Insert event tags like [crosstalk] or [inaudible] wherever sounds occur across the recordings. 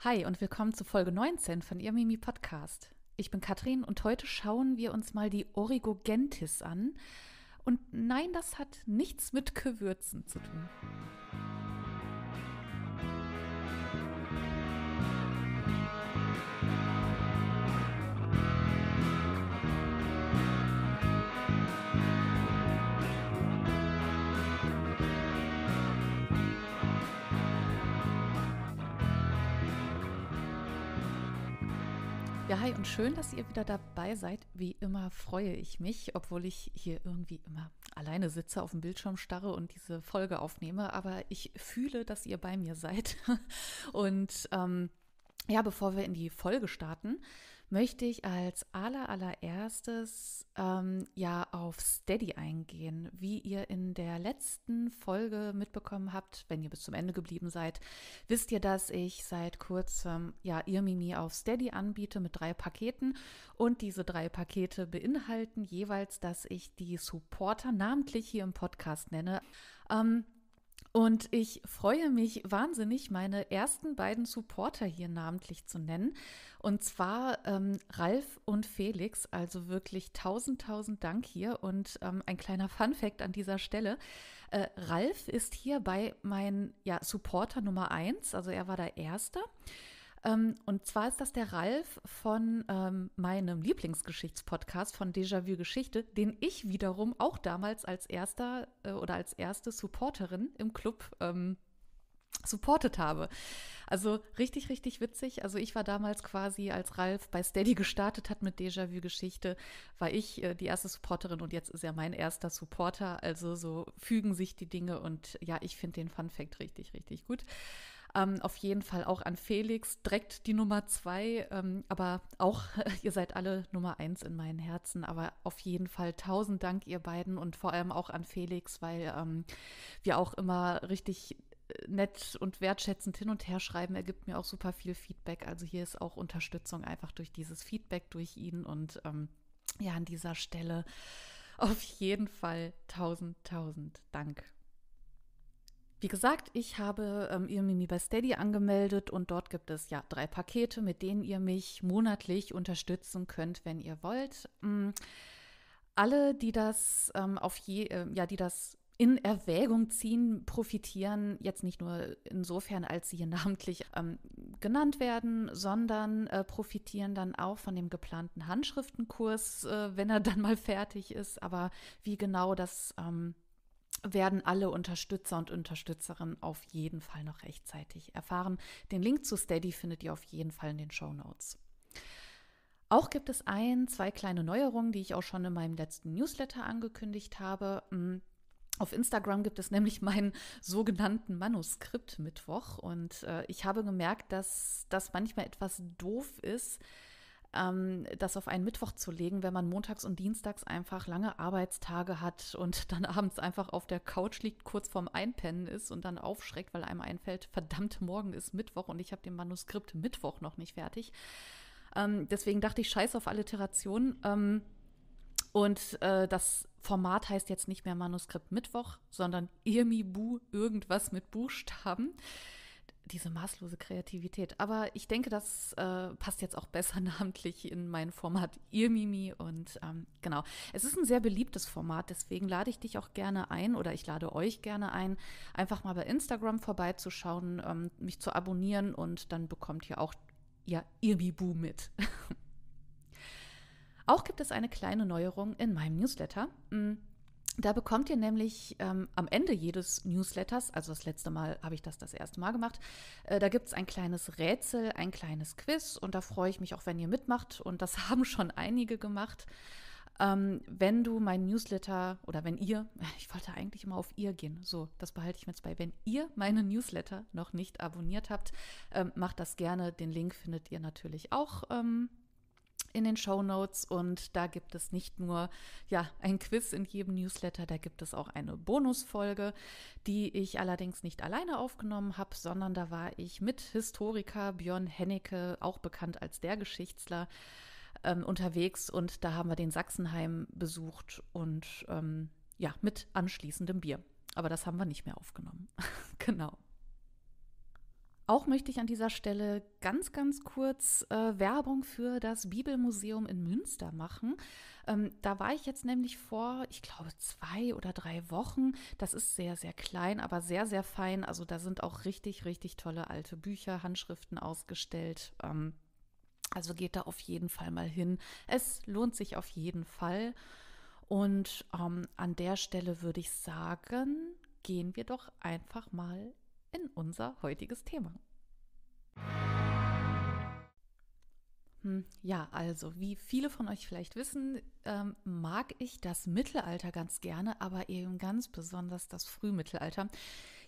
Hi und willkommen zu Folge 19 von Ihr Mimi Podcast. Ich bin Katrin und heute schauen wir uns mal die Origogentis an. Und nein, das hat nichts mit Gewürzen zu tun. hi und schön, dass ihr wieder dabei seid. Wie immer freue ich mich, obwohl ich hier irgendwie immer alleine sitze, auf dem Bildschirm starre und diese Folge aufnehme. Aber ich fühle, dass ihr bei mir seid. [laughs] Und ähm, ja, bevor wir in die Folge starten, möchte ich als aller allererstes ähm, ja auf Steady eingehen. Wie ihr in der letzten Folge mitbekommen habt, wenn ihr bis zum Ende geblieben seid, wisst ihr, dass ich seit kurzem ja Irmimi auf Steady anbiete mit drei Paketen und diese drei Pakete beinhalten jeweils, dass ich die Supporter namentlich hier im Podcast nenne. Ähm, und ich freue mich wahnsinnig, meine ersten beiden Supporter hier namentlich zu nennen. Und zwar ähm, Ralf und Felix. Also wirklich tausend, tausend Dank hier. Und ähm, ein kleiner Fun-Fact an dieser Stelle. Äh, Ralf ist hier bei mein ja, Supporter Nummer eins. Also er war der Erste. Ähm, und zwar ist das der Ralf von ähm, meinem Lieblingsgeschichtspodcast von Déjà-vu Geschichte, den ich wiederum auch damals als erster äh, oder als erste Supporterin im Club ähm, supportet habe. Also richtig, richtig witzig. Also ich war damals quasi, als Ralf bei Steady gestartet hat mit Déjà-vu-Geschichte, war ich äh, die erste Supporterin und jetzt ist er mein erster Supporter. Also so fügen sich die Dinge und ja, ich finde den Fun Fact richtig, richtig gut. Ähm, auf jeden Fall auch an Felix, direkt die Nummer zwei. Ähm, aber auch, [laughs] ihr seid alle Nummer eins in meinen Herzen. Aber auf jeden Fall tausend Dank, ihr beiden und vor allem auch an Felix, weil ähm, wir auch immer richtig äh, nett und wertschätzend hin und her schreiben. Er gibt mir auch super viel Feedback. Also hier ist auch Unterstützung einfach durch dieses Feedback durch ihn. Und ähm, ja, an dieser Stelle auf jeden Fall tausend, tausend Dank. Wie gesagt, ich habe ähm, ihr Mimi bei Steady angemeldet und dort gibt es ja drei Pakete, mit denen ihr mich monatlich unterstützen könnt, wenn ihr wollt. Ähm, alle, die das ähm, auf je, äh, ja, die das in Erwägung ziehen, profitieren jetzt nicht nur insofern, als sie hier [laughs] namentlich ähm, genannt werden, sondern äh, profitieren dann auch von dem geplanten Handschriftenkurs, äh, wenn er dann mal fertig ist. Aber wie genau das ähm, werden alle Unterstützer und Unterstützerinnen auf jeden Fall noch rechtzeitig erfahren. Den Link zu Steady findet ihr auf jeden Fall in den Show Notes. Auch gibt es ein, zwei kleine Neuerungen, die ich auch schon in meinem letzten Newsletter angekündigt habe. Hm, auf Instagram gibt es nämlich meinen [laughs] sogenannten Manuskript-Mittwoch und äh, ich habe gemerkt, dass das manchmal etwas doof ist, ähm, das auf einen Mittwoch zu legen, wenn man montags und dienstags einfach lange Arbeitstage hat und [laughs] dann abends einfach auf der Couch liegt, kurz vorm Einpennen ist und dann aufschreckt, weil einem einfällt, verdammt, morgen ist Mittwoch und ich habe dem Manuskript Mittwoch noch nicht fertig. Ähm, deswegen dachte ich, scheiß auf Alliteration. Ähm, und äh, das Format heißt jetzt nicht mehr Manuskript Mittwoch, sondern Irmi Bu, irgendwas mit Buchstaben diese maßlose Kreativität. Aber ich denke, das äh, passt jetzt auch besser [laughs] namentlich in mein Format Ihr Mimi. Und ähm, genau, es ist ein sehr beliebtes Format, deswegen lade ich dich auch gerne ein oder ich lade euch gerne ein, einfach mal bei Instagram vorbeizuschauen, ähm, mich zu abonnieren und dann bekommt ihr auch ja, Ihr Bibu mit. [laughs] auch gibt es eine kleine Neuerung in meinem Newsletter. Hm. Da bekommt ihr nämlich ähm, am Ende jedes Newsletters, also das letzte Mal habe ich das das erste Mal gemacht, äh, da gibt es ein kleines Rätsel, ein kleines Quiz und da freue ich mich auch, wenn ihr mitmacht und das [laughs] haben schon einige gemacht. Ähm, wenn du mein Newsletter oder wenn ihr, [laughs] ich wollte eigentlich immer auf ihr gehen, so, das behalte ich mir jetzt bei, wenn ihr meine Newsletter noch nicht abonniert habt, ähm, macht das gerne. Den Link findet ihr natürlich auch ähm, in den Show Notes und da gibt es nicht nur ja ein Quiz in jedem Newsletter, da gibt es auch eine Bonusfolge, die ich allerdings nicht alleine aufgenommen habe, sondern da war ich mit Historiker Björn Hennecke, auch bekannt als der Geschichtsler, ähm, unterwegs und da haben wir den Sachsenheim besucht und ähm, ja mit anschließendem Bier. Aber das haben wir nicht mehr aufgenommen. [laughs] genau. Auch möchte ich an dieser Stelle ganz, ganz kurz äh, Werbung für das Bibelmuseum in Münster machen. Ähm, da war ich jetzt nämlich vor, ich glaube, zwei oder drei Wochen. Das ist sehr, sehr klein, aber sehr, sehr fein. Also da sind auch richtig, richtig tolle alte Bücher, Handschriften ausgestellt. Ähm, also geht da auf jeden Fall mal hin. Es lohnt sich auf jeden Fall. Und ähm, an der Stelle würde ich sagen, gehen wir doch einfach mal in unser heutiges Thema. Hm, ja, also wie viele von euch vielleicht wissen, ähm, mag ich das Mittelalter ganz gerne, aber eben ganz besonders das Frühmittelalter.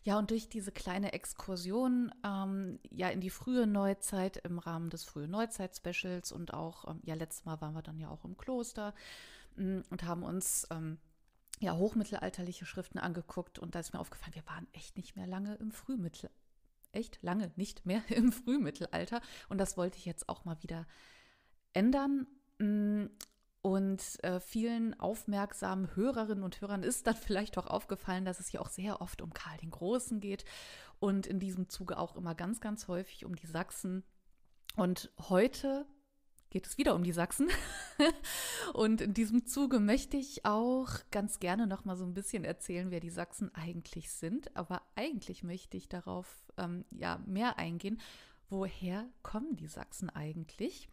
Ja, und durch diese kleine Exkursion ähm, ja in die frühe Neuzeit im Rahmen des frühen Neuzeit-Specials und auch, ähm, ja, letztes Mal waren wir dann ja auch im Kloster hm, und haben uns ähm, ja, hochmittelalterliche Schriften angeguckt und da ist mir aufgefallen, wir waren echt nicht mehr lange im Frühmittelalter. Echt lange nicht mehr [laughs] im Frühmittelalter. Und das wollte ich jetzt auch mal wieder ändern. Mm, und äh, vielen aufmerksamen Hörerinnen und Hörern ist dann [laughs] vielleicht auch aufgefallen, dass es hier auch sehr oft um Karl den Großen geht und in diesem Zuge auch immer ganz, ganz häufig um die Sachsen. Und heute geht es wieder um die Sachsen. [laughs] [laughs] Und in diesem Zuge möchte ich auch ganz gerne noch mal so ein bisschen erzählen, wer die Sachsen eigentlich sind. Aber eigentlich möchte ich darauf ähm, ja mehr eingehen. Woher kommen die Sachsen eigentlich?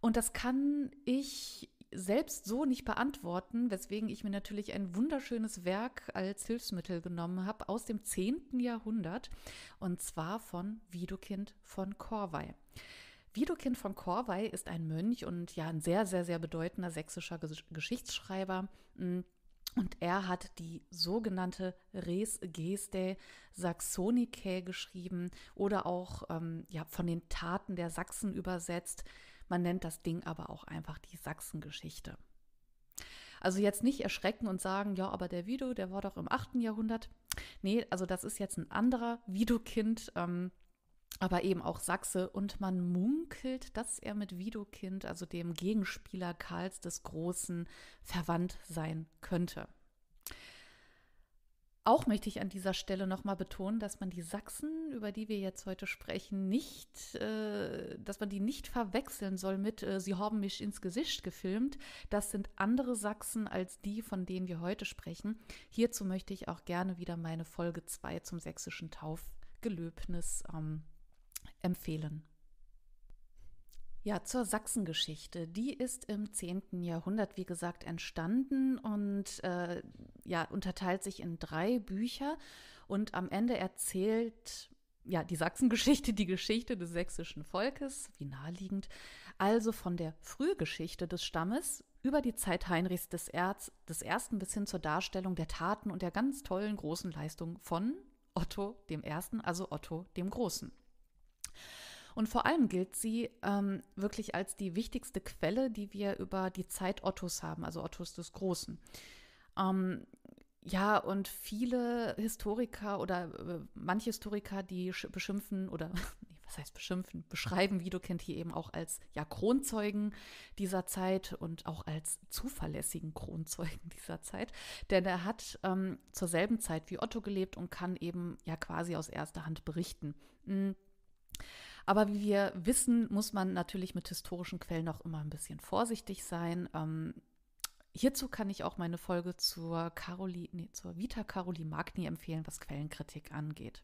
Und das kann ich selbst so nicht beantworten, weswegen ich mir natürlich ein wunderschönes Werk als Hilfsmittel genommen habe aus dem 10. Jahrhundert und zwar von Widukind von Korwei. Widukind von Korwei ist ein Mönch und ja, ein sehr, sehr, sehr bedeutender sächsischer Geschichtsschreiber. Mm, und er hat die sogenannte Res Geste Saxonicae geschrieben oder auch ähm, ja, von den Taten der Sachsen übersetzt. Man nennt das Ding aber auch einfach die Sachsengeschichte. Also jetzt nicht erschrecken und sagen, ja, aber der Wido, der war doch im 8. Jahrhundert. Nee, also das ist jetzt ein anderer Wido-Kind. Ähm, aber eben auch Sachse. Und man munkelt, dass er mit Widokind, also dem Gegenspieler Karls des Großen, verwandt sein könnte. Auch möchte ich an dieser Stelle nochmal betonen, dass man die Sachsen, über die wir jetzt heute sprechen, nicht, äh, dass man die nicht verwechseln soll mit äh, Sie haben mich ins Gesicht gefilmt. Das sind andere Sachsen als die, von denen wir heute sprechen. Hierzu möchte ich auch gerne wieder meine Folge 2 zum sächsischen Taufgelöbnis ähm, empfehlen. Ja, zur Sachsengeschichte. Die ist im 10. Jahrhundert, wie gesagt, entstanden und äh, ja, unterteilt sich in drei Bücher und am Ende erzählt ja, die Sachsengeschichte, die Geschichte des sächsischen Volkes, wie naheliegend, also von der Frühgeschichte des Stammes über die Zeit Heinrichs des, Erz, des Ersten bis hin zur Darstellung der Taten und der ganz tollen großen Leistung von Otto dem Ersten, also Otto dem Großen. Und vor allem gilt sie ähm, wirklich als die wichtigste Quelle, die wir über die Zeit Ottos haben, also Ottos des Großen. Ähm, ja, und viele Historiker oder äh, manche Historiker, die beschimpfen oder [laughs] was heißt beschimpfen, beschreiben Widukind hier eben auch als ja, Kronzeugen dieser Zeit und auch als zuverlässigen Kronzeugen [laughs] dieser Zeit. Denn er hat ähm, zur selben Zeit wie Otto gelebt und kann eben ja quasi aus erster Hand berichten. Mhm. Aber wie wir wissen, muss man natürlich mit historischen Quellen auch immer ein bisschen vorsichtig sein. Ähm, hierzu kann ich auch meine Folge zur, Caroli, nee, zur Vita Caroli Magni empfehlen, was Quellenkritik angeht.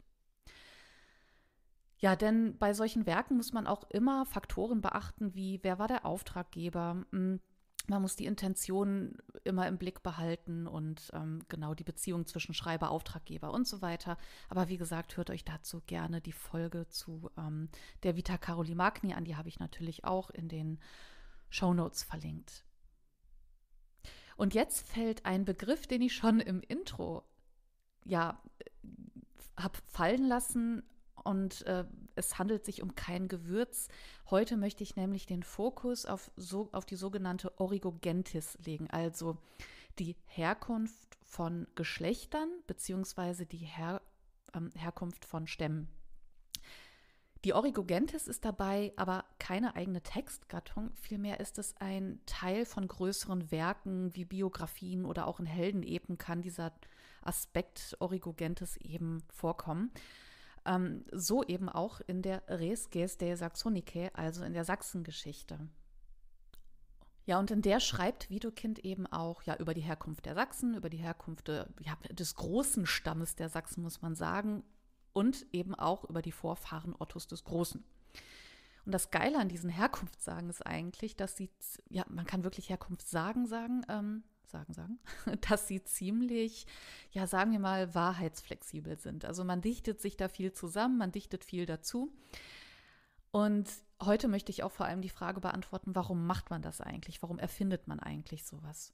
Ja, denn bei solchen Werken muss man auch immer Faktoren beachten, wie wer war der Auftraggeber, mh, hm, man muss die Intention immer im Blick behalten und ähm, genau die Beziehung zwischen Schreiber, Auftraggeber und so weiter. Aber wie gesagt, hört euch dazu gerne die Folge zu ähm, der Vita Caroli Magni an. Die habe ich natürlich auch in den Show Notes verlinkt. Und jetzt fällt ein Begriff, den ich schon im Intro ja äh, habe fallen lassen und äh, es handelt sich um kein Gewürz. Heute möchte ich nämlich den Fokus auf, so, auf die sogenannte Origogentis legen, also die Herkunft von Geschlechtern bzw. die Her, ähm, Herkunft von Stämmen. Die Origogentis ist dabei aber keine eigene Textgattung, vielmehr ist es ein Teil von größeren Werken wie Biografien oder auch in Heldenepen kann dieser Aspekt Origogentis eben vorkommen. Ähm, so eben auch in der Res de Saxonicae, also in der Sachsengeschichte. Ja, und in der schreibt Widukind eben auch ja über die Herkunft der Sachsen, über die Herkunft äh, ja, des großen Stammes der Sachsen, muss man sagen, und eben auch über die Vorfahren Ottos des Großen. Und das Geile an diesen Herkunftssagen ist eigentlich, dass sie, ja, man kann wirklich Herkunftssagen sagen, ähm, sagen, sagen, [laughs] dass sie ziemlich, ja, sagen wir mal, wahrheitsflexibel sind. Also man dichtet sich da viel zusammen, man dichtet viel dazu. Und heute möchte ich auch vor allem die Frage beantworten, warum macht man das eigentlich? Warum erfindet man eigentlich sowas?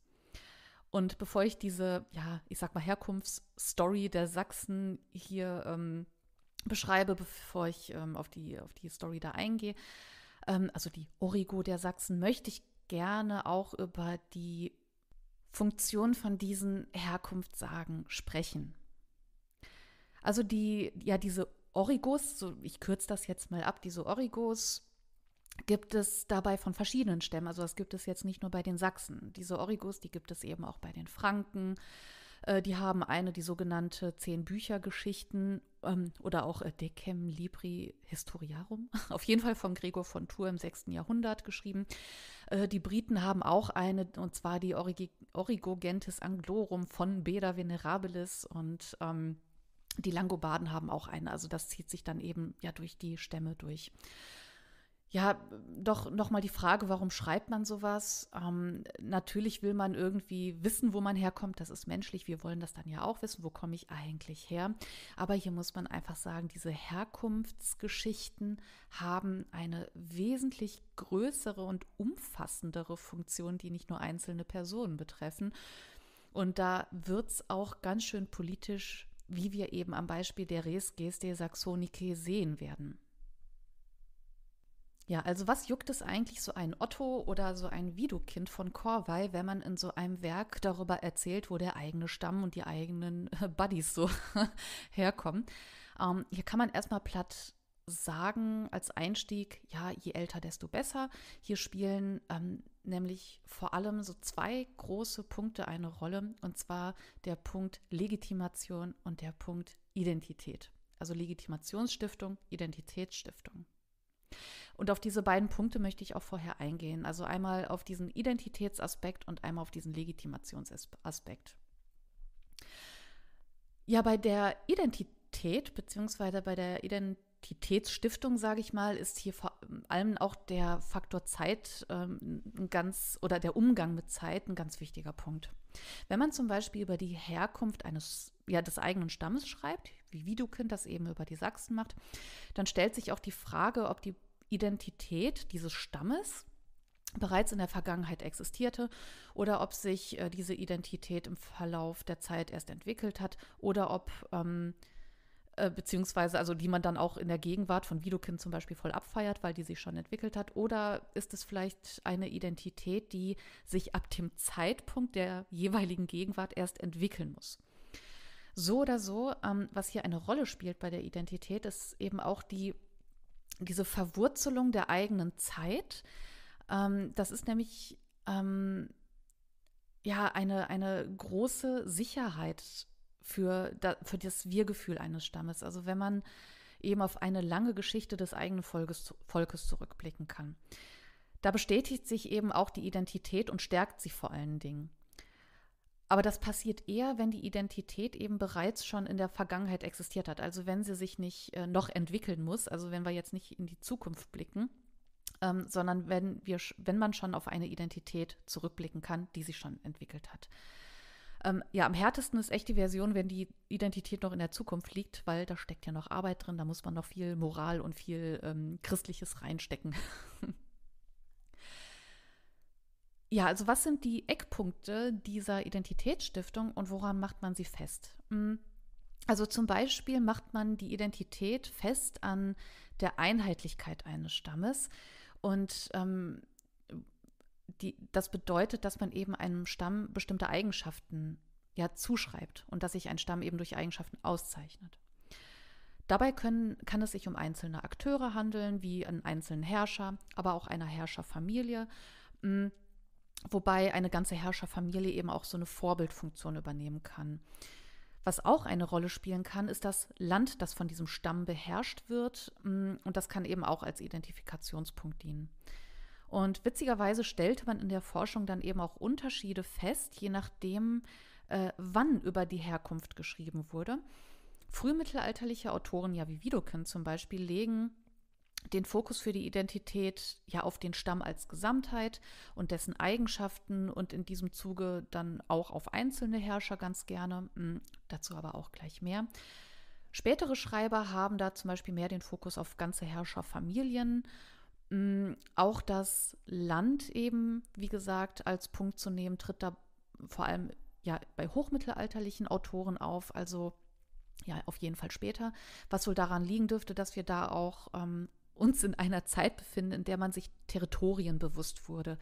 Und bevor ich diese, ja, ich sag mal, Herkunftsstory der Sachsen hier ähm, beschreibe, bevor ich ähm, auf, die, auf die Story da eingehe, ähm, also die Origo der Sachsen, möchte ich gerne auch über die Funktion von diesen Herkunftssagen sprechen. Also die, ja, diese Origos, so ich kürze das jetzt mal ab, diese Origos gibt es dabei von verschiedenen Stämmen. Also das gibt es jetzt nicht nur bei den Sachsen. Diese Origos, die gibt es eben auch bei den Franken, äh, die haben eine, die sogenannte Zehn Bücher Geschichten ähm, oder auch äh, Decem Libri Historiarum, [laughs] auf jeden Fall von Gregor von Tours im 6. Jahrhundert geschrieben. Äh, die Briten haben auch eine, und zwar die Origi Origogentes Anglorum von Beda Venerabilis und ähm, die Langobarden haben auch eine, also das zieht sich dann eben ja durch die Stämme durch ja, doch nochmal die Frage, warum schreibt man sowas? Ähm, natürlich will man irgendwie wissen, wo man herkommt. Das ist menschlich. Wir wollen das dann ja auch wissen, wo komme ich eigentlich her. Aber hier muss man einfach sagen, diese Herkunftsgeschichten haben eine wesentlich größere und umfassendere Funktion, die nicht nur einzelne Personen betreffen. Und da wird es auch ganz schön politisch, wie wir eben am Beispiel der Res Geste Saxonicae sehen werden. Ja, also was juckt es eigentlich so ein Otto oder so ein Widukind von Korwei, wenn man in so einem Werk darüber erzählt, wo der eigene Stamm und die eigenen äh, Buddies so [laughs] herkommen? Ähm, hier kann man erstmal platt sagen als Einstieg, ja, je älter, desto besser. Hier spielen ähm, nämlich vor allem so zwei große Punkte eine Rolle, und zwar der Punkt Legitimation und der Punkt Identität. Also Legitimationsstiftung, Identitätsstiftung. Und auf diese beiden Punkte möchte ich auch vorher eingehen. Also einmal auf diesen Identitätsaspekt und einmal auf diesen Legitimationsaspekt. Ja, bei der Identität beziehungsweise bei der Identitätsstiftung, sage ich mal, ist hier vor allem auch der Faktor Zeit ähm, ein ganz oder der Umgang mit Zeit ein ganz wichtiger Punkt. Wenn man zum Beispiel über die Herkunft eines ja, des eigenen Stammes schreibt, wie Widukind das eben über die Sachsen macht, dann stellt sich auch die Frage, ob die Identität dieses Stammes bereits in der Vergangenheit existierte oder ob sich äh, diese Identität im Verlauf der Zeit erst entwickelt hat oder ob ähm, äh, beziehungsweise also die man dann auch in der Gegenwart von Widukind zum Beispiel voll abfeiert, weil die sich schon entwickelt hat, oder ist es vielleicht eine Identität, die sich ab dem Zeitpunkt der jeweiligen Gegenwart erst entwickeln muss? So oder so, ähm, was hier eine Rolle spielt bei der Identität, ist eben auch die, diese Verwurzelung der eigenen Zeit. Ähm, das ist nämlich ähm, ja eine, eine große Sicherheit für, da, für das Wir-Gefühl eines Stammes. Also wenn man eben auf eine lange Geschichte des eigenen Volkes, Volkes zurückblicken kann. Da bestätigt sich eben auch die Identität und stärkt sie vor allen Dingen. Aber das passiert eher, wenn die Identität eben bereits schon in der Vergangenheit existiert hat. Also wenn sie sich nicht äh, noch entwickeln muss, also wenn wir jetzt nicht in die Zukunft blicken, ähm, sondern wenn, wir, wenn man schon auf eine Identität zurückblicken kann, die sich schon entwickelt hat. Ähm, ja, am härtesten ist echt die Version, wenn die Identität noch in der Zukunft liegt, weil da steckt ja noch Arbeit drin, da muss man noch viel Moral und viel ähm, Christliches reinstecken. [laughs] Ja, also was sind die Eckpunkte dieser Identitätsstiftung und woran macht man sie fest? Hm, also zum Beispiel macht man die Identität fest an der Einheitlichkeit eines Stammes und ähm, die, das bedeutet, dass man eben einem Stamm bestimmte Eigenschaften ja zuschreibt und dass sich ein Stamm eben durch Eigenschaften auszeichnet. Dabei können, kann es sich um einzelne Akteure handeln, wie einen einzelnen Herrscher, aber auch einer Herrscherfamilie. Mh, hm, Wobei eine ganze Herrscherfamilie eben auch so eine Vorbildfunktion übernehmen kann. Was auch eine Rolle spielen kann, ist das Land, das von diesem Stamm beherrscht wird. Mm, und das kann eben auch als Identifikationspunkt dienen. Und witzigerweise stellte man in der Forschung dann eben auch Unterschiede fest, je nachdem, äh, wann über die Herkunft geschrieben wurde. Frühmittelalterliche Autoren, ja wie Widokind zum Beispiel, legen den Fokus für die Identität ja auf den Stamm als Gesamtheit und dessen Eigenschaften und in diesem Zuge dann auch auf einzelne Herrscher ganz gerne, hm, dazu aber auch gleich mehr. Spätere Schreiber haben da zum Beispiel mehr den Fokus auf ganze Herrscherfamilien. Hm, auch das Land eben, wie gesagt, als Punkt zu nehmen, tritt da vor allem ja bei hochmittelalterlichen Autoren auf, also ja, auf jeden Fall später. Was wohl daran liegen dürfte, dass wir da auch ähm, uns in einer Zeit befinden, in der man sich Territorien bewusst wurde.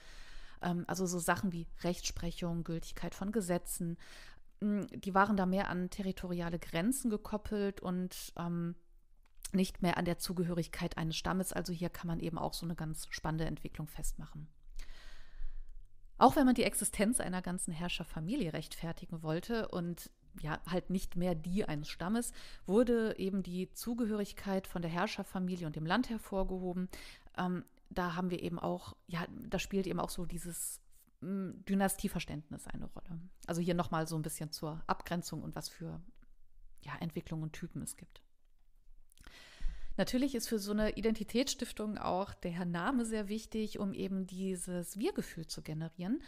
Ähm, also so Sachen wie Rechtsprechung, Gültigkeit von Gesetzen, mm, die waren da mehr an territoriale Grenzen gekoppelt und ähm, nicht mehr an der Zugehörigkeit eines Stammes. Also hier kann man eben auch so eine ganz spannende Entwicklung festmachen. Auch wenn man die Existenz einer ganzen Herrscherfamilie rechtfertigen wollte und ja, halt nicht mehr die eines Stammes, wurde eben die Zugehörigkeit von der Herrscherfamilie und dem Land hervorgehoben. Ähm, da haben wir eben auch, ja, da spielt eben auch so dieses hm, Dynastieverständnis eine Rolle. Also hier nochmal so ein bisschen zur Abgrenzung und was für ja, Entwicklungen und Typen es gibt. Natürlich ist für so eine Identitätsstiftung auch der Name sehr wichtig, um eben dieses Wir-Gefühl zu generieren.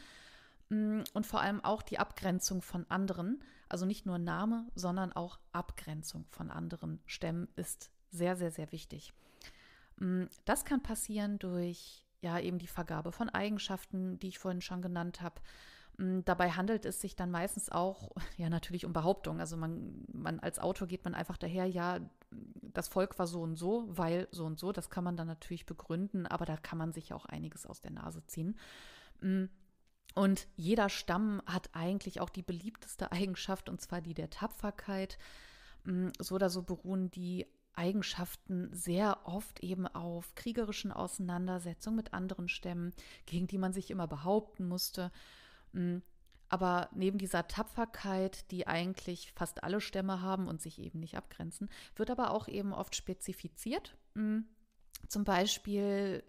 Mm, und vor allem auch die Abgrenzung von anderen. Also nicht nur Name, sondern auch Abgrenzung von anderen Stämmen ist sehr, sehr, sehr wichtig. Mm, das kann passieren durch ja eben die Vergabe von Eigenschaften, die ich vorhin schon genannt habe. Mm, dabei handelt es sich dann meistens auch, [laughs] ja, natürlich um Behauptungen. Also man, man als Autor geht man einfach daher, ja, das Volk war so und so, weil so und so. Das kann man dann natürlich begründen, aber da kann man sich auch einiges aus der Nase ziehen. Und jeder Stamm hat eigentlich auch die beliebteste Eigenschaft, und zwar die der Tapferkeit. Mm, so oder so beruhen die Eigenschaften sehr oft eben auf kriegerischen Auseinandersetzungen mit anderen Stämmen, gegen die man sich immer behaupten musste. Mm, aber neben dieser Tapferkeit, die eigentlich fast alle Stämme haben und sich eben nicht abgrenzen, wird aber auch eben oft spezifiziert. Mm, zum Beispiel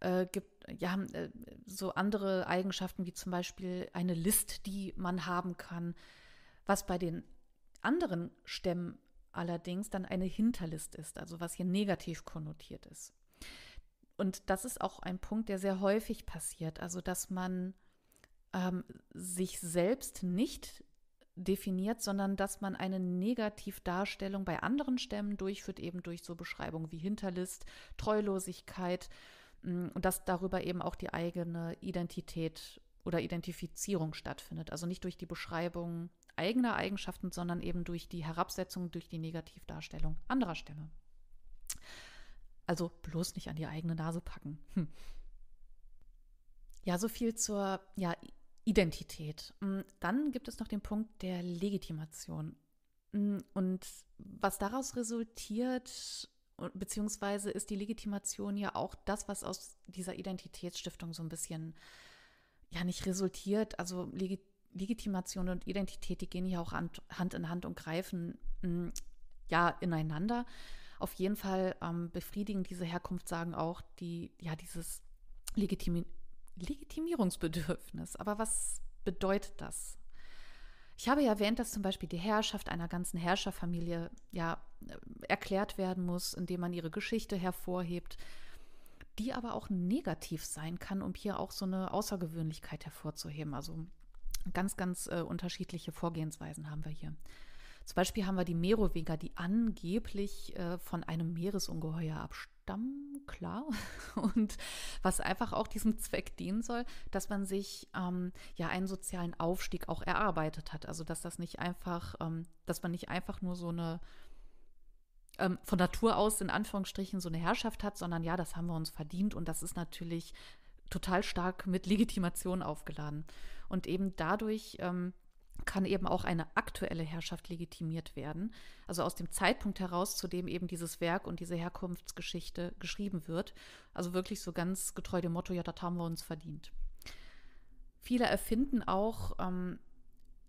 äh, gibt ja äh, so andere Eigenschaften wie zum Beispiel eine List, die man haben kann, was bei den anderen Stämmen allerdings dann eine Hinterlist ist, also was hier negativ konnotiert ist. Und das ist auch ein Punkt, der sehr häufig passiert, also dass man ähm, sich selbst nicht definiert, sondern dass man eine Negativdarstellung bei anderen Stämmen durchführt, eben durch so Beschreibungen wie Hinterlist, Treulosigkeit und dass darüber eben auch die eigene Identität oder Identifizierung stattfindet. Also nicht durch die Beschreibung eigener Eigenschaften, sondern eben durch die Herabsetzung, durch die Negativdarstellung anderer Stämme. Also bloß nicht an die eigene Nase packen. Hm. Ja, so viel zur ja, Identität. Dann gibt es noch den Punkt der Legitimation. Und was daraus resultiert, beziehungsweise ist die Legitimation ja auch das, was aus dieser Identitätsstiftung so ein bisschen ja nicht resultiert. Also Legit Legitimation und Identität, die gehen ja auch Hand, in Hand und greifen hm, ja ineinander. Auf jeden Fall ähm, befriedigen diese Herkunftssagen auch die, ja, dieses Legitimi Legitimierungsbedürfnis. Aber was bedeutet das? Ich habe ja erwähnt, dass zum Beispiel die Herrschaft einer ganzen Herrscherfamilie ja erklärt werden muss, indem man ihre Geschichte hervorhebt, die aber auch negativ sein kann, um hier auch so eine Außergewöhnlichkeit hervorzuheben. Also ganz, ganz äh, unterschiedliche Vorgehensweisen haben wir hier. Zum Beispiel haben wir die Merowinger, die angeblich äh, von einem Meeresungeheuer abstammen, klar. [laughs] Und was einfach auch diesem Zweck dienen soll, dass man sich ähm, ja einen sozialen Aufstieg auch erarbeitet hat. Also dass das nicht einfach, ähm, dass man nicht einfach nur so eine ähm, von Natur aus in Anführungsstrichen so eine Herrschaft hat, sondern ja, das haben wir uns verdient und das ist natürlich total stark mit Legitimation aufgeladen. Und eben dadurch ähm, kann eben auch eine aktuelle Herrschaft legitimiert werden. Also aus dem Zeitpunkt heraus, zu dem eben dieses Werk und diese Herkunftsgeschichte geschrieben wird. Also wirklich so ganz getreu dem Motto, ja, das haben wir uns verdient. Viele erfinden auch ähm,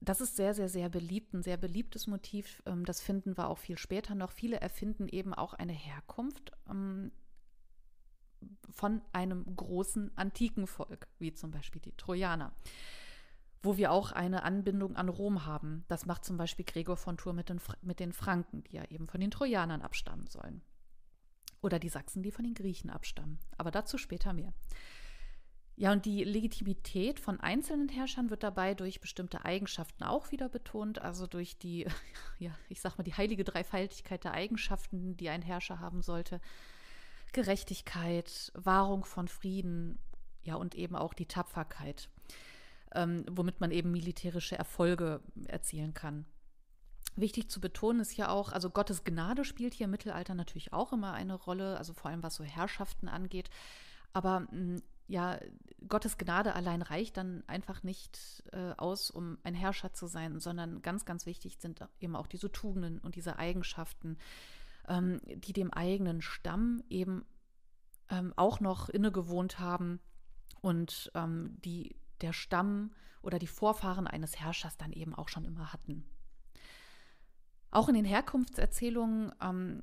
das ist sehr, sehr, sehr beliebt, ein sehr beliebtes Motiv. Ähm, das finden wir auch viel später noch. Viele erfinden eben auch eine Herkunft ähm, von einem großen antiken Volk, wie zum Beispiel die Trojaner, wo wir auch eine Anbindung an Rom haben. Das macht zum Beispiel Gregor von Tours mit den, mit den Franken, die ja eben von den Trojanern abstammen sollen. Oder die Sachsen, die von den Griechen abstammen. Aber dazu später mehr. Ja, und die Legitimität von einzelnen Herrschern wird dabei durch bestimmte Eigenschaften auch wieder betont, also durch die, [laughs] ja, ich sag mal, die heilige Dreifaltigkeit der Eigenschaften, die ein Herrscher haben sollte. Gerechtigkeit, Wahrung von Frieden, ja, und eben auch die Tapferkeit, ähm, womit man eben militärische Erfolge erzielen kann. Wichtig zu betonen ist ja auch, also Gottes Gnade spielt hier im Mittelalter natürlich auch immer eine Rolle, also vor allem was so Herrschaften angeht. Aber mm, ja, Gottes Gnade allein reicht dann einfach nicht äh, aus, um ein Herrscher zu sein, sondern ganz, ganz wichtig sind eben auch diese Tugenden und diese Eigenschaften, ähm, die dem eigenen Stamm eben ähm, auch noch innegewohnt haben und ähm, die der Stamm oder die Vorfahren eines Herrschers dann eben auch schon immer hatten. Auch in den Herkunftserzählungen ähm,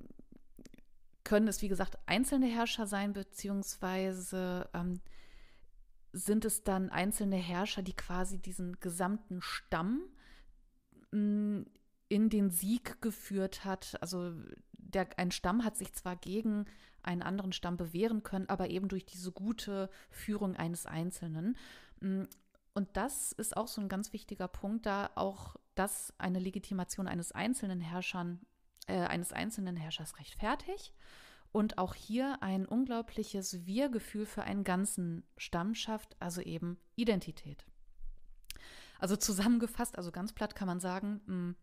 können es, wie gesagt, einzelne Herrscher sein, beziehungsweise ähm, sind es dann einzelne Herrscher, die quasi diesen gesamten Stamm hm, in den Sieg geführt hat. Also der, ein Stamm hat sich zwar gegen einen anderen Stamm bewähren können, aber eben durch diese gute Führung eines Einzelnen. Hm, und das ist auch so ein ganz wichtiger Punkt, da auch das eine Legitimation eines einzelnen Herrschern, äh, eines einzelnen Herrschers rechtfertigt und auch hier ein unglaubliches Wir-Gefühl für einen ganzen Stamm schafft, also eben Identität. Also zusammengefasst, also ganz platt kann man sagen, hm,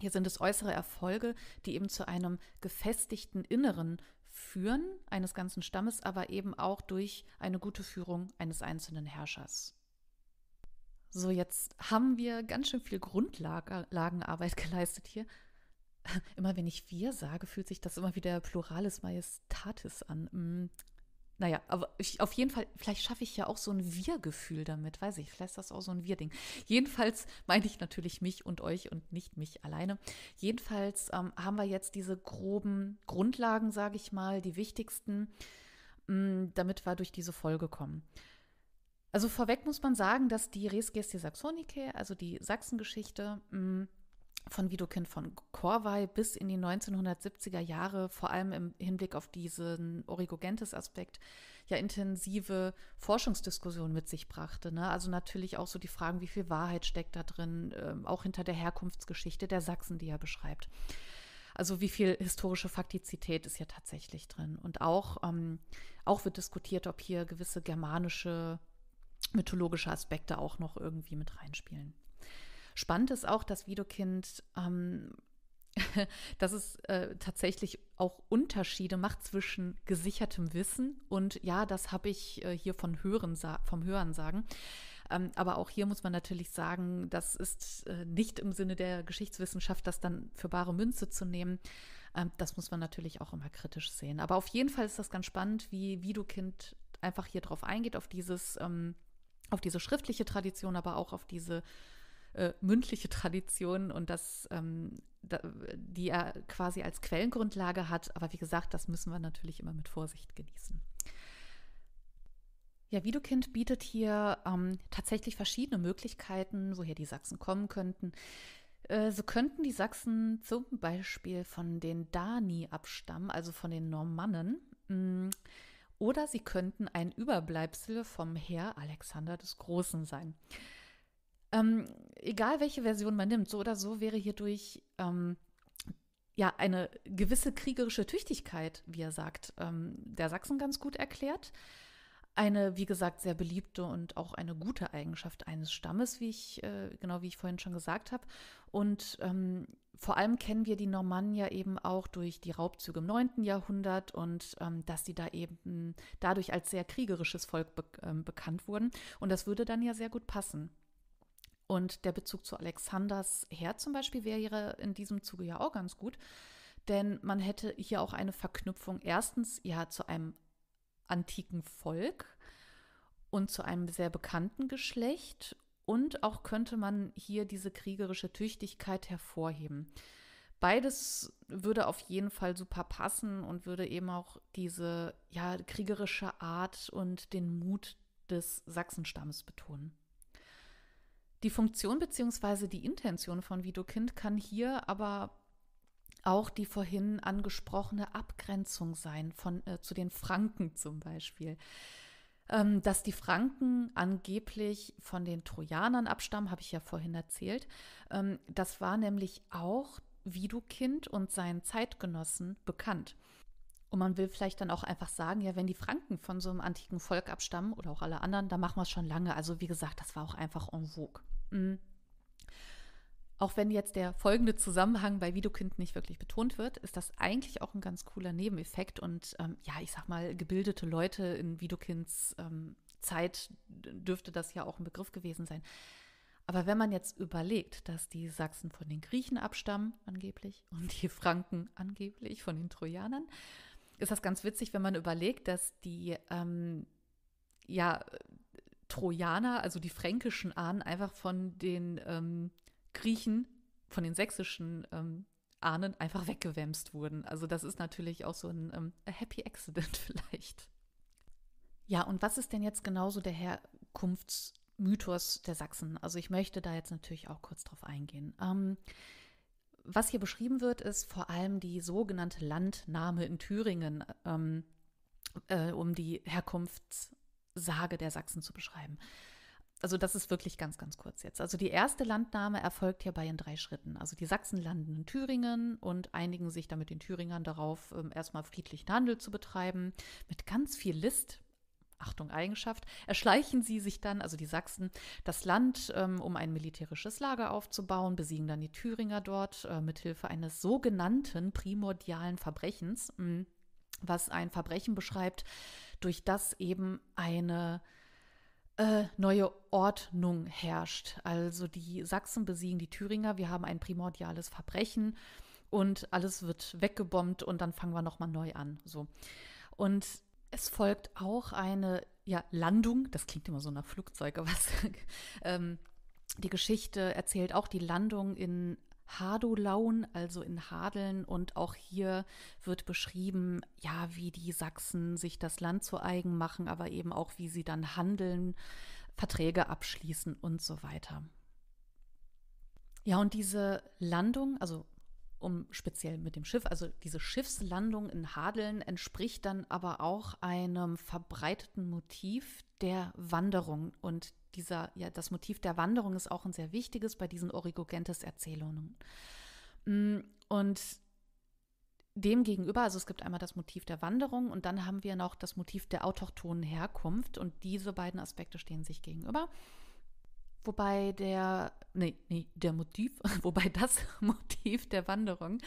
hier sind es äußere Erfolge, die eben zu einem gefestigten Inneren führen eines ganzen Stammes, aber eben auch durch eine gute Führung eines einzelnen Herrschers. So, jetzt haben wir ganz schön viel Grundlagenarbeit [laughs] geleistet hier immer wenn ich wir sage, fühlt sich das immer wieder Pluralis Majestatis an. Hm. Naja, aber ich, auf jeden Fall, vielleicht schaffe ich ja auch so ein Wir-Gefühl damit, weiß ich, vielleicht ist das auch so ein Wir-Ding. Jedenfalls [laughs] meine ich natürlich mich und euch und nicht mich alleine. Jedenfalls ähm, haben wir jetzt diese groben Grundlagen, sage ich mal, die wichtigsten, mh, mm, damit wir durch diese Folge kommen. Also vorweg muss man sagen, dass die Res Gesti Saxonicae, also die Sachsengeschichte, mh, mm, von Widukind von Korvei bis in die 1970er Jahre, vor allem im Hinblick auf diesen Origogentes-Aspekt, ja intensive Forschungsdiskussionen mit sich brachte. Ne? Also natürlich auch so die Fragen, wie viel Wahrheit steckt da drin, äh, auch hinter der Herkunftsgeschichte der Sachsen, die er beschreibt. Also wie viel historische Faktizität ist hier tatsächlich drin. Und auch, ähm, auch wird diskutiert, ob hier gewisse germanische mythologische Aspekte auch noch irgendwie mit reinspielen. Spannend ist auch, dass Videokind ähm, [laughs] dass es äh, tatsächlich auch Unterschiede macht zwischen gesichertem Wissen und ja, das habe ich äh, hier von Hören vom Hören sagen. Ähm, aber auch hier muss man natürlich sagen, das ist äh, nicht im Sinne der Geschichtswissenschaft, das dann für bare Münze zu nehmen. Ähm, das muss man natürlich auch immer kritisch sehen. Aber auf jeden Fall ist das ganz spannend, wie Widukind einfach hier drauf eingeht, auf dieses ähm, auf diese schriftliche Tradition, aber auch auf diese äh, mündliche Tradition und das, ähm, da, die er quasi als Quellengrundlage hat. Aber wie gesagt, das müssen wir natürlich immer mit Vorsicht genießen. Ja, Widukind bietet hier ähm, tatsächlich verschiedene Möglichkeiten, woher die Sachsen kommen könnten. Äh, so könnten die Sachsen zum Beispiel von den Dani abstammen, also von den Normannen. Mm, oder sie könnten ein Überbleibsel vom Herr Alexander des Großen sein. Ähm, egal welche Version man nimmt, so oder so wäre hierdurch ähm, ja eine gewisse kriegerische Tüchtigkeit, wie er sagt, ähm, der Sachsen ganz gut erklärt. Eine, wie gesagt, sehr beliebte und auch eine gute Eigenschaft eines Stammes, wie ich, äh, genau wie ich vorhin schon gesagt habe. Und ähm, vor allem kennen wir die Normannen ja eben auch durch die Raubzüge im 9. Jahrhundert und ähm, dass sie da eben dadurch als sehr kriegerisches Volk be äh, bekannt wurden. Und das würde dann ja sehr gut passen. Und der Bezug zu Alexanders Herd zum Beispiel wäre in diesem Zuge ja auch ganz gut, denn man hätte hier auch eine Verknüpfung erstens ja zu einem antiken Volk und zu einem sehr bekannten Geschlecht und auch könnte man hier diese kriegerische Tüchtigkeit hervorheben. Beides würde auf jeden Fall super passen und würde eben auch diese ja, kriegerische Art und den Mut des Sachsenstammes betonen. Die Funktion bzw. die Intention von Videokind kann hier aber auch die vorhin angesprochene Abgrenzung sein von, äh, zu den Franken zum Beispiel. Ähm, dass die Franken angeblich von den Trojanern abstammen, habe ich ja vorhin erzählt. Ähm, das war nämlich auch Widukind und seinen Zeitgenossen bekannt. Und man will vielleicht dann auch einfach sagen, ja, wenn die Franken von so einem antiken Volk abstammen oder auch alle anderen, dann machen wir es schon lange. Also wie gesagt, das war auch einfach en vogue. Mhm. Auch wenn jetzt der folgende Zusammenhang bei Widukind nicht wirklich betont wird, ist das eigentlich auch ein ganz cooler Nebeneffekt. Und ähm, ja, ich sag mal, gebildete Leute in Widukinds ähm, Zeit dürfte das ja auch ein Begriff gewesen sein. Aber wenn man jetzt überlegt, dass die Sachsen von den Griechen abstammen, angeblich, und die Franken angeblich von den Trojanern, ist das ganz witzig, wenn man überlegt, dass die ähm, ja, Trojaner, also die fränkischen Ahnen, einfach von den ähm, Griechen, von den sächsischen ähm, Ahnen einfach weggewämst wurden. Also das ist natürlich auch so ein ähm, Happy Accident [laughs] vielleicht. Ja, und was ist denn jetzt genauso der Herkunftsmythos der Sachsen? Also ich möchte da jetzt natürlich auch kurz drauf eingehen. Ähm, was hier beschrieben wird, ist vor allem die sogenannte Landnahme in Thüringen, ähm, äh, um die Herkunftssage der Sachsen zu beschreiben. Also das ist wirklich ganz, ganz kurz jetzt. Also die erste Landnahme erfolgt hierbei in drei Schritten. Also die Sachsen landen in Thüringen und einigen sich damit den Thüringern darauf, ähm, erstmal friedlichen Handel zu betreiben, mit ganz viel List Achtung, Eigenschaft, erschleichen sie sich dann, also die Sachsen, das Land, ähm, um ein militärisches Lager aufzubauen, besiegen dann die Thüringer dort äh, mithilfe eines sogenannten primordialen Verbrechens, mh, mm, was ein Verbrechen beschreibt, durch das eben eine äh, neue Ordnung herrscht. Also die Sachsen besiegen die Thüringer, wir haben ein primordiales Verbrechen und alles wird weggebombt und dann fangen wir nochmal neu an. So. Und es folgt auch eine ja, Landung, das klingt immer so nach Flugzeug, aber was, ähm, die Geschichte erzählt auch die Landung in Hadolaun, also in Hadeln. Und auch hier wird beschrieben, ja, wie die Sachsen sich das Land zu eigen machen, aber eben auch, wie sie dann handeln, Verträge abschließen und so weiter. Ja, und diese Landung, also um speziell mit dem Schiff. Also diese Schiffslandung in Hadeln entspricht dann aber auch einem verbreiteten Motiv der Wanderung. Und dieser, ja, das Motiv der Wanderung ist auch ein sehr wichtiges bei diesen Origogentes-Erzählungen. Mm, und demgegenüber, also es gibt einmal das Motiv der Wanderung und dann haben wir noch das Motiv der autochthonen Herkunft und diese beiden Aspekte stehen sich gegenüber. Wobei der, nee, nee, der Motiv, [laughs] wobei das [laughs] Motiv der Wanderung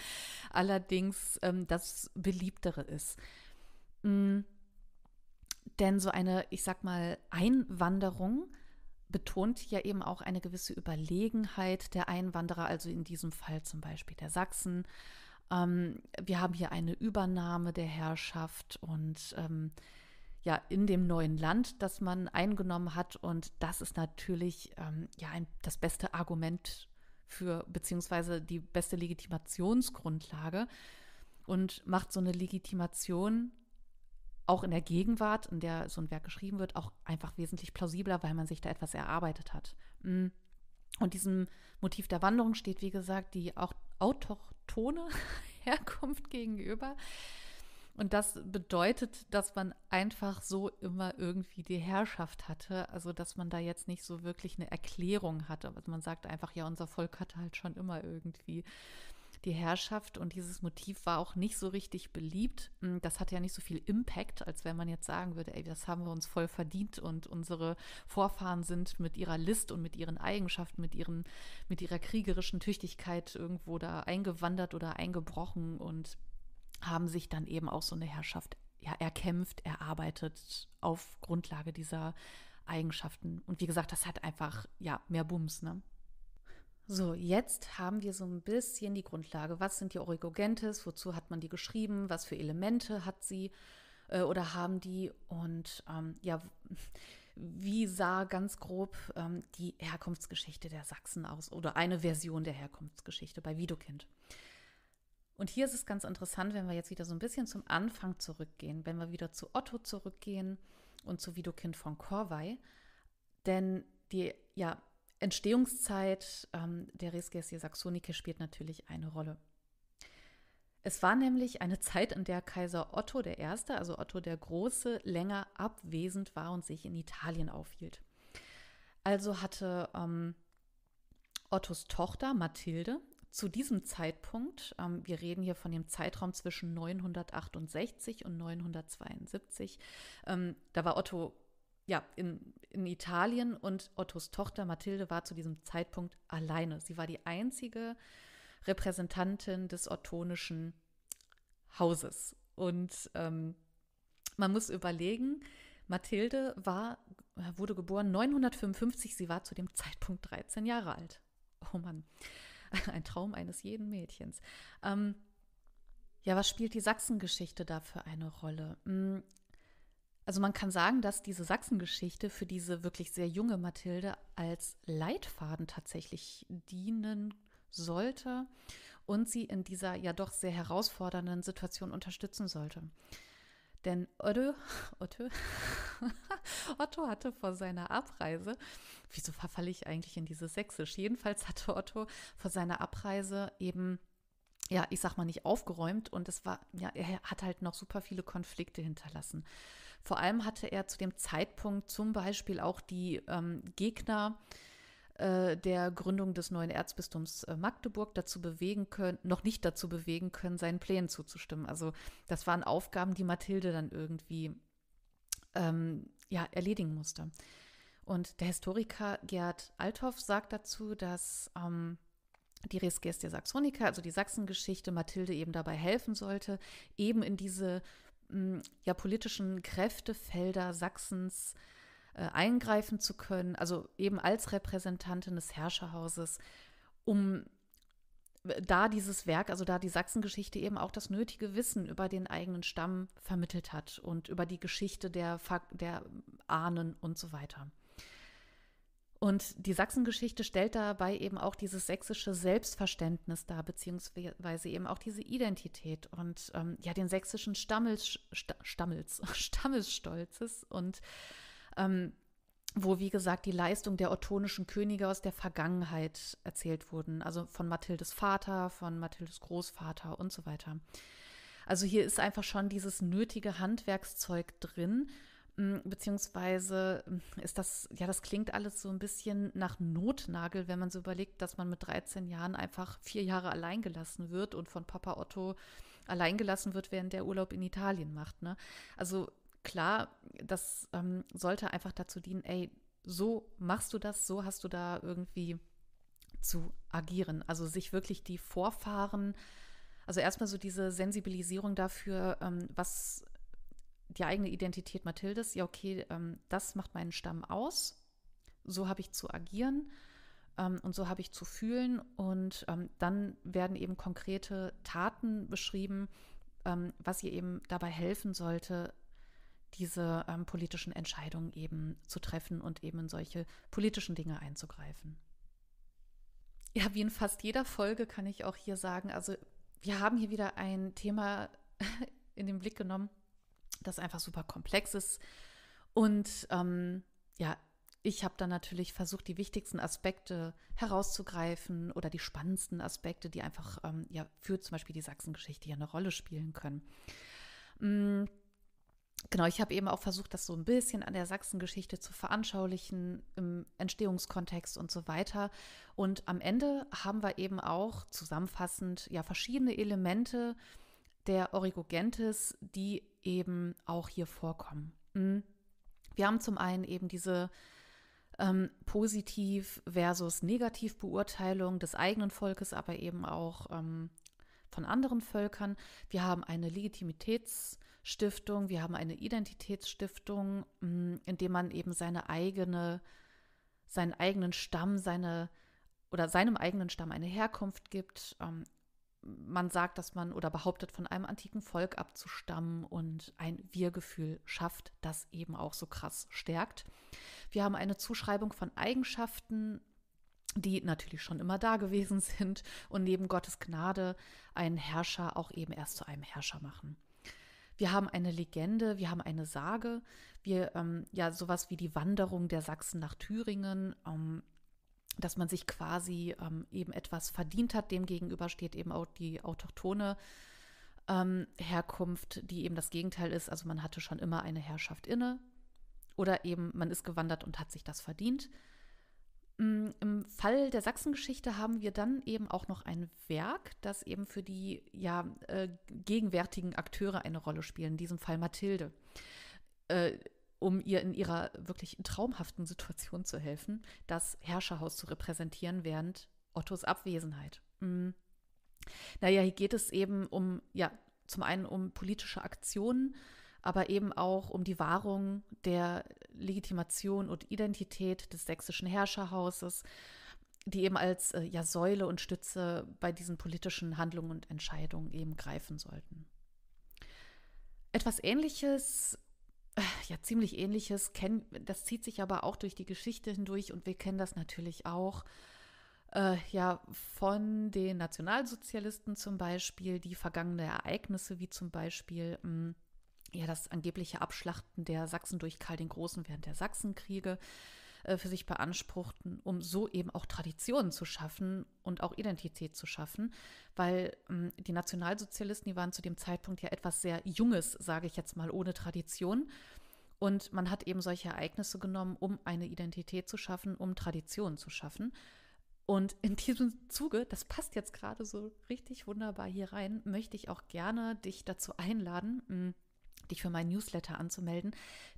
allerdings ähm, das beliebtere ist. Mhm. Denn so eine, ich sag mal, Einwanderung betont ja eben auch eine gewisse Überlegenheit der Einwanderer, also in diesem Fall zum Beispiel der Sachsen. Ähm, wir haben hier eine Übernahme der Herrschaft und ähm, ja in dem neuen Land, das man eingenommen hat. Und das ist natürlich ähm, ja ein, das beste Argument für beziehungsweise die beste Legitimationsgrundlage und macht so eine Legitimation auch in der Gegenwart, in der so ein Werk geschrieben wird, auch einfach wesentlich plausibler, weil man sich da etwas erarbeitet hat. Mm. Und diesem Motiv der Wanderung steht, wie gesagt, die auch autochtone [laughs] Herkunft gegenüber. Und das bedeutet, dass man einfach so immer irgendwie die Herrschaft hatte. Also, dass man da jetzt nicht so wirklich eine Erklärung hatte. Also man sagt einfach, ja, unser Volk hatte halt schon immer irgendwie die Herrschaft und dieses Motiv war auch nicht so richtig beliebt. Hm, das hatte ja nicht so viel Impact, als wenn man jetzt sagen würde, ey, das haben wir uns voll verdient und unsere Vorfahren sind mit ihrer List und mit ihren Eigenschaften, mit ihren, mit ihrer kriegerischen Tüchtigkeit irgendwo da eingewandert oder eingebrochen und haben sich dann eben auch so eine Herrschaft ja, erkämpft, erarbeitet auf Grundlage dieser Eigenschaften. Und wie gesagt, das hat einfach ja mehr Bums, ne? So, jetzt haben wir so ein bisschen die Grundlage. Was sind die Origogentes? Wozu hat man die geschrieben? Was für Elemente hat sie äh, oder haben die? Und ähm, ja, wie sah ganz grob ähm, die Herkunftsgeschichte der Sachsen aus oder eine Version der Herkunftsgeschichte bei Widukind? Und hier ist es ganz interessant, wenn wir jetzt wieder so ein bisschen zum Anfang zurückgehen, wenn wir wieder zu Otto zurückgehen und zu Widokind von Korvei. Denn die ja, Entstehungszeit ähm, der Res Gessie Saxonike spielt natürlich eine Rolle. Es war nämlich eine Zeit, in der Kaiser Otto I., also Otto der Große, länger abwesend war und sich in Italien aufhielt. Also hatte ähm, Ottos Tochter Mathilde zu diesem Zeitpunkt, ähm, wir reden hier von dem Zeitraum zwischen 968 und 972, ähm, da war Otto ja, in, in Italien und Ottos Tochter Mathilde war zu diesem Zeitpunkt alleine. Sie war die einzige Repräsentantin des ottonischen Hauses. Und ähm, man muss überlegen, Mathilde war, wurde geboren 955, sie war zu dem Zeitpunkt 13 Jahre alt. Oh Mann. [laughs] Ein Traum eines jeden Mädchens. Ähm, ja, was spielt die Sachsengeschichte da für eine Rolle? Mm, also man kann sagen, dass diese Sachsengeschichte für diese wirklich sehr junge Mathilde als Leitfaden tatsächlich dienen sollte und sie in dieser ja doch sehr herausfordernden Situation unterstützen sollte. Denn Otto, [laughs] Otto, [laughs] Otto hatte vor seiner Abreise, wieso verfalle ich eigentlich in dieses Sächsisch? Jedenfalls hatte Otto vor seiner Abreise eben ja, ich sag mal nicht aufgeräumt und es war, ja, er hat halt noch super viele Konflikte hinterlassen. Vor allem hatte er zu dem Zeitpunkt zum Beispiel auch die ähm, Gegner äh, der Gründung des neuen Erzbistums äh, Magdeburg dazu bewegen können, noch nicht dazu bewegen können, seinen Plänen zuzustimmen. Also das waren Aufgaben, die Mathilde dann irgendwie ähm, ja, erledigen musste. Und der Historiker Gerd Althoff sagt dazu, dass ähm, die Res Gestia Saxonica, also die Sachsengeschichte, Mathilde eben dabei helfen sollte, eben in diese mm, ja, politischen Kräftefelder Sachsens äh, eingreifen zu können, also eben als Repräsentantin des Herrscherhauses, um äh, da dieses Werk, also da die Sachsengeschichte eben auch das nötige Wissen über den eigenen Stamm vermittelt hat und über die Geschichte der, der Ahnen und so weiter. Und die Sachsengeschichte stellt dabei eben auch dieses sächsische Selbstverständnis dar, beziehungsweise eben auch diese Identität und ähm, ja den sächsischen Stammels, Stammels, [laughs] Stammesstolzes und ähm, wo, wie gesagt, die Leistung der ottonischen Könige aus der Vergangenheit erzählt wurden. Also von Mathildes Vater, von Mathildes Großvater und so weiter. Also hier ist einfach schon dieses nötige Handwerkszeug drin, beziehungsweise ist das, ja, das klingt alles so ein bisschen nach Notnagel, wenn man so überlegt, dass man mit 13 Jahren einfach vier Jahre alleingelassen wird und von Papa Otto alleingelassen wird, während der Urlaub in Italien macht. Ne? Also Klar, das ähm, sollte einfach dazu dienen, ey, so machst du das, so hast du da irgendwie zu agieren. Also sich wirklich die Vorfahren, also erstmal so diese Sensibilisierung dafür, ähm, was die eigene Identität Mathildes, ja, okay, ähm, das macht meinen Stamm aus, so habe ich zu agieren ähm, und so habe ich zu fühlen. Und ähm, dann werden eben konkrete Taten beschrieben, ähm, was ihr eben dabei helfen sollte, diese ähm, politischen Entscheidungen eben zu treffen und eben in solche politischen Dinge einzugreifen. Ja, wie in fast jeder Folge kann ich auch hier sagen, also wir haben hier wieder ein Thema [laughs] in den Blick genommen, das einfach super komplex ist. Und ähm, ja, ich habe dann natürlich versucht, die wichtigsten Aspekte herauszugreifen oder die spannendsten Aspekte, die einfach ähm, ja für zum Beispiel die Sachsengeschichte ja eine Rolle spielen können. Mm, genau, ich habe eben auch versucht, das so ein bisschen an der Sachsengeschichte zu veranschaulichen, im Entstehungskontext und so weiter. Und am Ende haben wir eben auch zusammenfassend ja verschiedene Elemente der Origogentes, die eben auch hier vorkommen. Hm. Wir haben zum einen eben diese ähm, positiv versus negativ Beurteilung des eigenen Volkes, aber eben auch ähm, von anderen Völkern. Wir haben eine Legitimitätsstiftung, wir haben eine Identitätsstiftung, mm, indem man eben seine eigene, seinen eigenen Stamm, seine oder seinem eigenen Stamm eine Herkunft gibt. Ähm, man sagt, dass man oder behauptet, von einem antiken Volk abzustammen und ein Wir-Gefühl schafft, das eben auch so krass stärkt. Wir haben eine Zuschreibung von Eigenschaften die natürlich schon immer da gewesen [laughs] sind und neben Gottes Gnade einen Herrscher auch eben erst zu einem Herrscher machen. Wir haben eine Legende, wir haben eine Sage, wir ähm, ja sowas wie die Wanderung der Sachsen nach Thüringen, ähm, dass man sich quasi ähm, eben etwas verdient hat. Demgegenüber steht eben auch die autochtone ähm, Herkunft, die eben das Gegenteil ist. Also man hatte schon immer eine Herrschaft inne oder eben man ist gewandert und hat sich das verdient. Mm, Im Fall der Sachsengeschichte haben wir dann eben auch noch ein Werk, das eben für die ja, äh, gegenwärtigen Akteure eine Rolle spielt, in diesem Fall Mathilde, äh, um ihr in ihrer wirklich traumhaften Situation zu helfen, das Herrscherhaus zu repräsentieren während Ottos Abwesenheit. Mhm. Naja, hier geht es eben um, ja, zum einen um politische Aktionen, aber eben auch um die Wahrung der Legitimation und Identität des sächsischen Herrscherhauses, die eben als äh, ja, Säule und Stütze bei diesen politischen Handlungen und Entscheidungen eben greifen sollten. Etwas Ähnliches äh, ja, ziemlich ähnliches. Kennen, das zieht sich aber auch durch die Geschichte hindurch und wir kennen das natürlich auch. Äh, ja, von den Nationalsozialisten zum Beispiel, die vergangene Ereignisse, wie zum Beispiel mh, hm, ja, das angebliche Abschlachten der Sachsen durch Karl den Großen während der Sachsenkriege äh, für sich beanspruchten, um so eben auch Traditionen zu schaffen und auch Identität zu schaffen, weil ähm, die Nationalsozialisten, die waren zu dem Zeitpunkt ja etwas sehr Junges, sage ich jetzt mal, ohne Tradition. Und man hat eben solche Ereignisse genommen, um eine Identität zu schaffen, um Traditionen zu schaffen. Und in diesem Zuge, das passt jetzt gerade so richtig wunderbar hier rein, möchte ich auch gerne dich dazu einladen, hm, dich für meinen Newsletter anzumelden,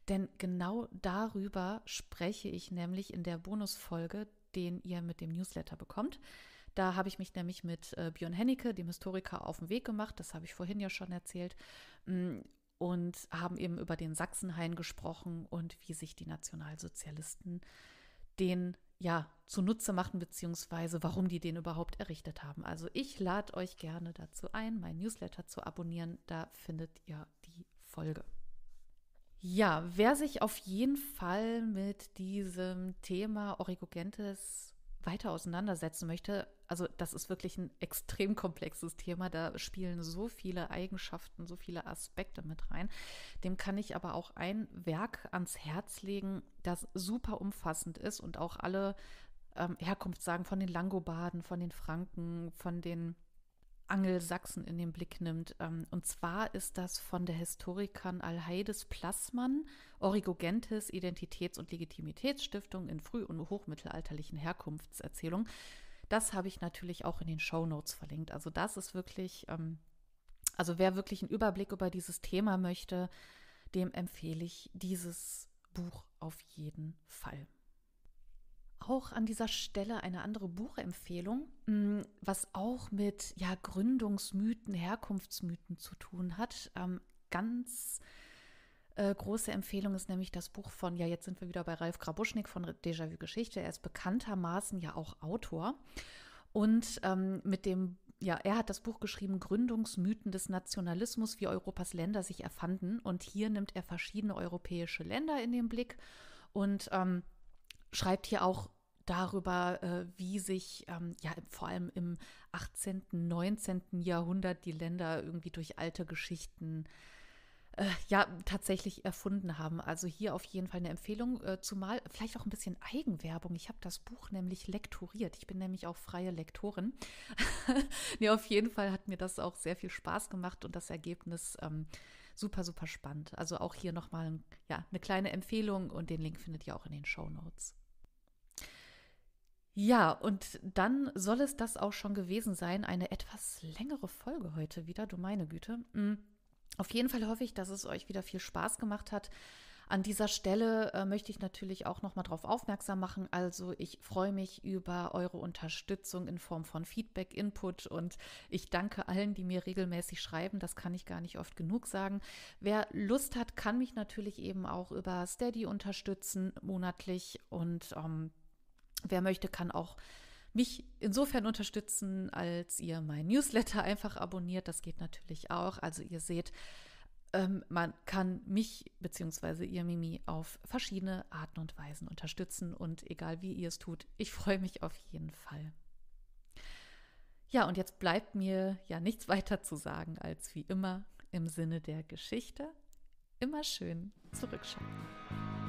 denn genau darüber spreche ich nämlich in der Bonusfolge, den ihr mit dem Newsletter bekommt. Da habe ich mich nämlich mit äh, Björn Hennecke, dem Historiker, auf den Weg gemacht. Das habe ich vorhin ja schon erzählt. Mm, und haben eben über den Sachsenhain gesprochen und wie sich die Nationalsozialisten den ja zunutze machen, beziehungsweise warum die den überhaupt errichtet haben. Also ich lade euch gerne dazu ein, mein Newsletter zu abonnieren. Da findet ihr die Folge. Ja, wer sich auf jeden Fall mit diesem Thema Origogentes weiter auseinandersetzen möchte, also das ist wirklich ein extrem komplexes Thema, da spielen so viele Eigenschaften, so viele Aspekte mit rein. Dem kann ich aber auch ein Werk ans Herz legen, das super umfassend ist und auch alle ähm, Herkunft von den Langobarden, von den Franken, von den Angelsachsen in den Blick nimmt. Ähm, und zwar ist das von der Historikerin Alheides Plassmann, Origogentes Identitäts- und Legitimitätsstiftung in früh- und hochmittelalterlichen Herkunftserzählungen. Das habe ich natürlich auch in den Show Notes verlinkt. Also das ist wirklich, ähm, also wer wirklich einen Überblick über dieses Thema möchte, dem empfehle ich dieses Buch auf jeden Fall auch an dieser Stelle eine andere Buchempfehlung, mm, was auch mit ja, Gründungsmythen, Herkunftsmythen zu tun hat. Ähm, ganz äh, große Empfehlung ist nämlich das Buch von, ja, jetzt sind wir wieder bei Ralf Grabuschnik von Déjà-vu Geschichte. Er ist bekanntermaßen ja auch Autor. Und ähm, mit dem, ja, er hat das Buch geschrieben, Gründungsmythen des Nationalismus, wie Europas Länder sich erfanden. Und hier nimmt er verschiedene europäische Länder in den Blick und ähm, schreibt hier auch darüber, äh, wie sich ähm, ja vor allem im 18., 19. Jahrhundert die Länder irgendwie durch alte Geschichten äh, ja tatsächlich erfunden haben. Also hier auf jeden Fall eine Empfehlung, äh, zumal vielleicht auch ein bisschen Eigenwerbung. Ich habe das Buch nämlich lektoriert. Ich bin nämlich auch freie Lektorin. [laughs] nee, auf jeden Fall hat mir das auch sehr viel Spaß gemacht und das Ergebnis ähm, super, super spannend. Also auch hier nochmal ja, eine kleine Empfehlung und den Link findet ihr auch in den Show Notes. Ja, und dann soll es das auch schon gewesen sein. Eine etwas längere Folge heute wieder, du meine Güte. Mm, auf jeden Fall hoffe ich, dass es euch wieder viel Spaß gemacht hat. An dieser Stelle äh, möchte ich natürlich auch nochmal darauf aufmerksam machen. Also ich freue mich über eure Unterstützung in Form von Feedback, Input und ich danke allen, die mir regelmäßig schreiben. Das kann ich gar nicht oft genug sagen. Wer Lust hat, kann mich natürlich eben auch über Steady unterstützen monatlich und ähm, Wer möchte, kann auch mich insofern unterstützen, als ihr mein Newsletter einfach abonniert. Das geht natürlich auch. Also ihr seht, ähm, man kann mich bzw. ihr Mimi auf verschiedene Arten und Weisen unterstützen und egal wie ihr es tut, ich freue mich auf jeden Fall. Ja, und jetzt bleibt mir ja nichts weiter zu sagen, als wie immer im Sinne der Geschichte immer schön zurückschauen.